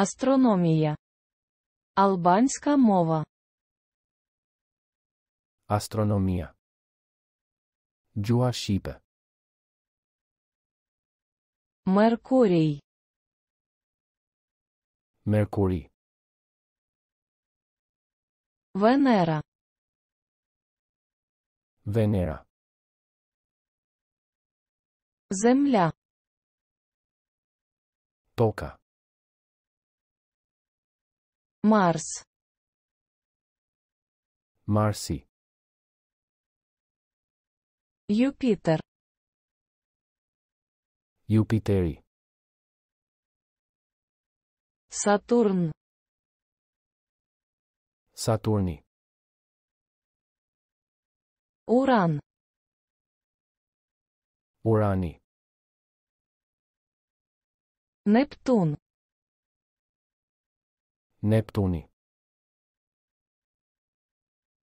Астрономія. Албанська мова. астрономія, Jua Меркурій, Меркурій. Венера, Венера. Земля. Toca. Марс. Марсі. Юпітер. Юпітері. Сатурн. Сатурні. Уран. Урані. Нептун. Нептуни.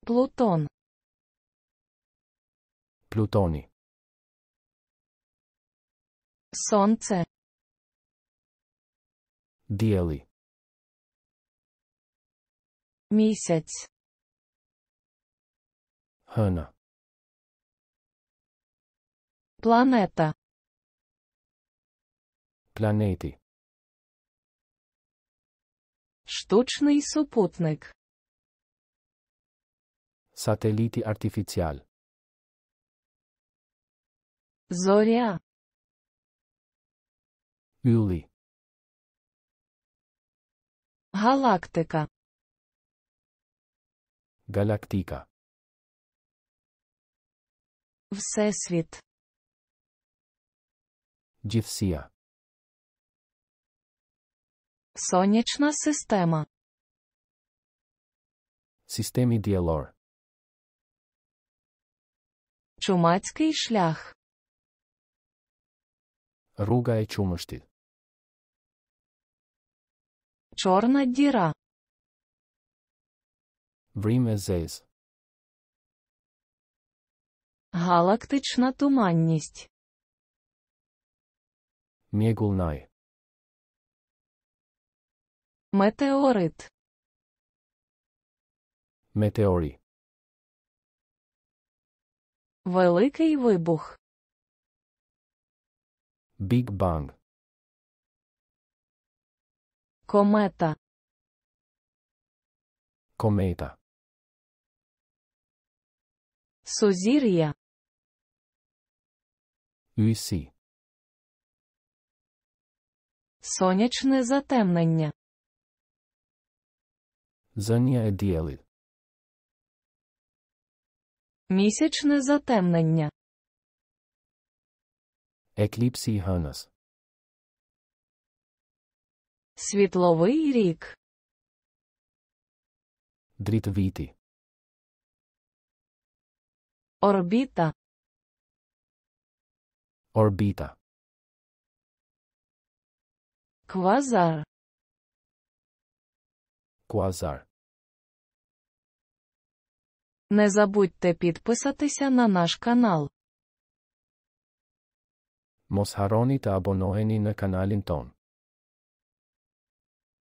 Плутон. Плутони. Сонце. Діяли. Місяць. Хана. Планета. Планети. Sztuczny супутник Satelity artificial. Зоря. Юли. Галактика. Галактика. Всесвіт. Дживсія. Сонячна система. Системи діалор. Чумацький шлях. Ругає Чумашти. E Чорна діра. Время зейс. E Галактична туманність. Мігулнай. Метеорит. Метеорі. Великий вибух. Big Bang. Комета. Комета. Сузір'я. Юйсі. Сонячне затемнення. Заняє діяли. Місячне затемнення. Екліпсій Ганас. Світловий рік. Дрітвіти. Орбіта. Орбіта. Квазар. Квазар. Не забудьте підписатися на наш канал. Mos harroni të abonoheni në kanalin tonë.